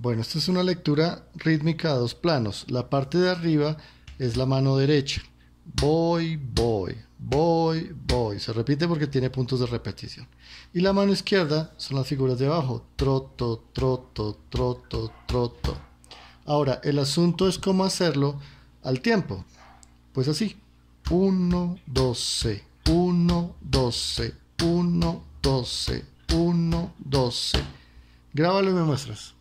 Bueno, esta es una lectura rítmica a dos planos. La parte de arriba es la mano derecha. Voy, voy, voy, voy. Se repite porque tiene puntos de repetición. Y la mano izquierda son las figuras de abajo. Troto, troto, troto, troto. Ahora, el asunto es cómo hacerlo al tiempo. Pues así. 1, 12, 1, 12, 1, 12, 1, 12. Grábalo y me muestras.